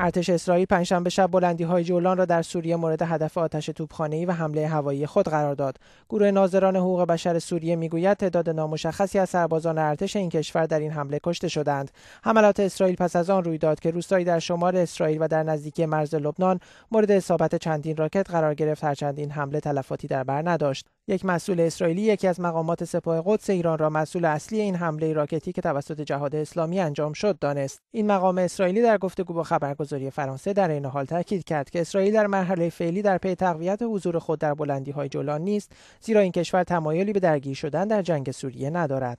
ارتش اسرائیل پنجشنبه شب بلندی های جولان را در سوریه مورد هدف آتش توپخانه‌ای و حمله هوایی خود قرار داد. گروه ناظران حقوق بشر سوریه میگوید تعداد نامشخصی از سربازان ارتش این کشور در این حمله کشته شدند. حملات اسرائیل پس از آن روی داد که روستایی در شمال اسرائیل و در نزدیکی مرز لبنان مورد اصابت چندین راکت قرار گرفت هرچند این حمله تلفاتی در بر نداشت. یک مسئول اسرائیلی یکی از مقامات سپاه قدس ایران را مسئول اصلی این حمله راکتی که توسط جهاد اسلامی انجام شد دانست این مقام اسرائیلی در گفتگو با خبرگزاری فرانسه در این حال تاکید کرد که اسرائیل در مرحله فعلی در پی تقویت حضور خود در بلندی های جولان نیست زیرا این کشور تمایلی به درگیر شدن در جنگ سوریه ندارد